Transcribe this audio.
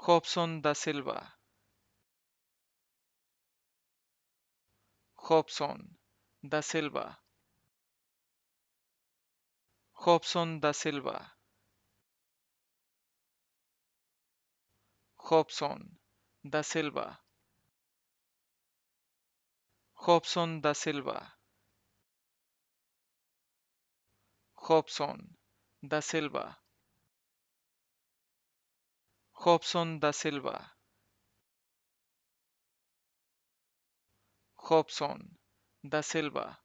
Hobson da Silva. Hobson da Silva. Hobson da Silva. Hobson da Silva. Hobson da Silva. Hobson da Silva. Hobson da Silva. Hobson da Silva.